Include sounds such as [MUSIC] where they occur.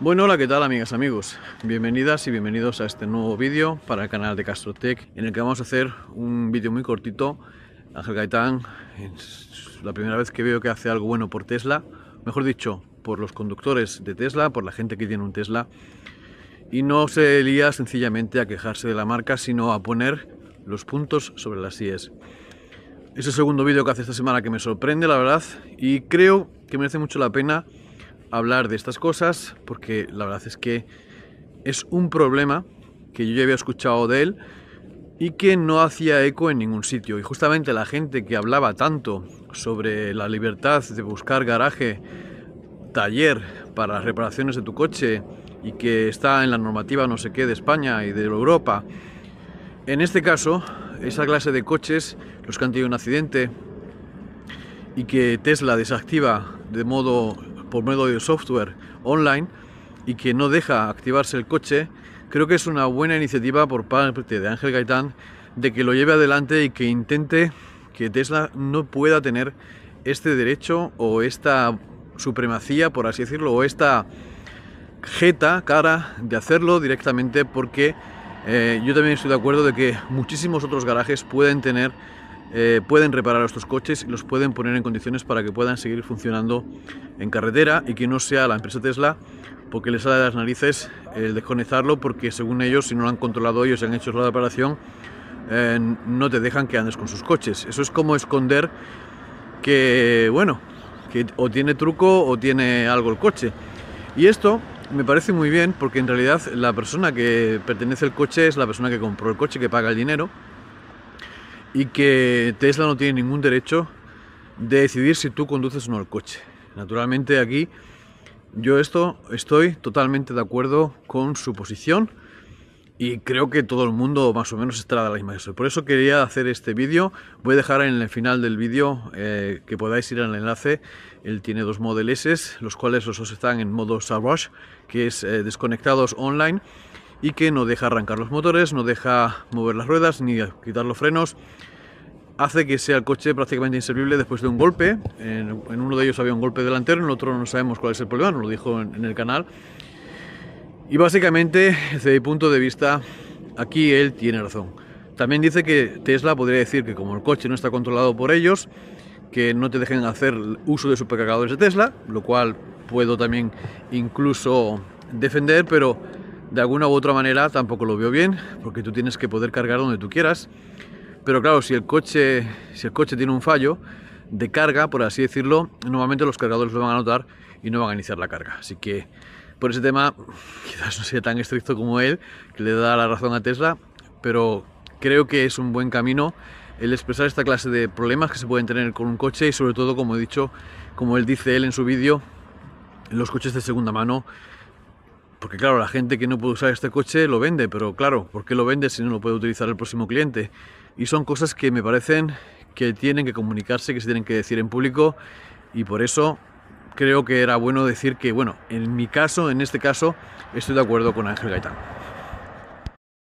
Bueno, hola, ¿qué tal amigas, amigos? Bienvenidas y bienvenidos a este nuevo vídeo para el canal de Castrotech en el que vamos a hacer un vídeo muy cortito. Ángel Gaitán, es la primera vez que veo que hace algo bueno por Tesla, mejor dicho, por los conductores de Tesla, por la gente que tiene un Tesla, y no se lía sencillamente a quejarse de la marca, sino a poner los puntos sobre las IES. Es el segundo vídeo que hace esta semana que me sorprende, la verdad, y creo que merece mucho la pena hablar de estas cosas porque la verdad es que es un problema que yo ya había escuchado de él y que no hacía eco en ningún sitio. Y justamente la gente que hablaba tanto sobre la libertad de buscar garaje, taller para reparaciones de tu coche y que está en la normativa no sé qué de España y de Europa, en este caso, esa clase de coches, los que han tenido un accidente y que Tesla desactiva de modo por medio de software online y que no deja activarse el coche, creo que es una buena iniciativa por parte de Ángel Gaitán de que lo lleve adelante y que intente que Tesla no pueda tener este derecho o esta supremacía, por así decirlo, o esta jeta, cara de hacerlo directamente porque eh, yo también estoy de acuerdo de que muchísimos otros garajes pueden tener eh, pueden reparar estos coches y los pueden poner en condiciones para que puedan seguir funcionando en carretera y que no sea la empresa Tesla porque les sale de las narices el desconectarlo porque según ellos si no lo han controlado ellos y han hecho la reparación eh, no te dejan que andes con sus coches. Eso es como esconder que, bueno, que o tiene truco o tiene algo el coche. Y esto me parece muy bien porque en realidad la persona que pertenece al coche es la persona que compró el coche, que paga el dinero y que Tesla no tiene ningún derecho de decidir si tú conduces o no el coche. Naturalmente aquí yo esto estoy totalmente de acuerdo con su posición y creo que todo el mundo más o menos estará de la misma Por eso quería hacer este vídeo. Voy a dejar en el final del vídeo eh, que podáis ir al enlace. Él tiene dos Model S, los cuales los están en modo Savage, que es eh, desconectados online y que no deja arrancar los motores, no deja mover las ruedas ni quitar los frenos. Hace que sea el coche prácticamente inservible después de un golpe. En, uno de ellos había un golpe delantero, en el otro no sabemos cuál es el problema, nos lo dijo en, en el canal. Y básicamente, desde mi punto de vista, aquí él tiene razón. También dice que Tesla podría decir que como el coche no está controlado por ellos, que no te dejen hacer uso de supercargadores de Tesla, lo cual puedo también incluso defender, pero de alguna u otra manera tampoco lo veo bien, porque tú tienes que poder cargar donde tú quieras. Pero claro, si el coche, si el coche tiene un fallo de carga, por así decirlo, normalmente los cargadores lo van a notar y no van a iniciar la carga. Así que por ese tema [LAUGHS] quizás no sea tan estricto como él, que le da la razón a Tesla, pero creo que es un buen camino el expresar esta clase de problemas que se pueden tener con un coche y sobre todo, como he dicho, como él dice él en su vídeo, los coches de segunda mano porque claro, la gente que no puede usar este coche lo vende, pero claro, ¿por qué lo vende si no lo puede utilizar el próximo cliente? Y son cosas que me parecen que tienen que comunicarse, que se tienen que decir en público y por eso creo que era bueno decir que, bueno, en mi caso, en este caso, estoy de acuerdo con Ángel Gaitán.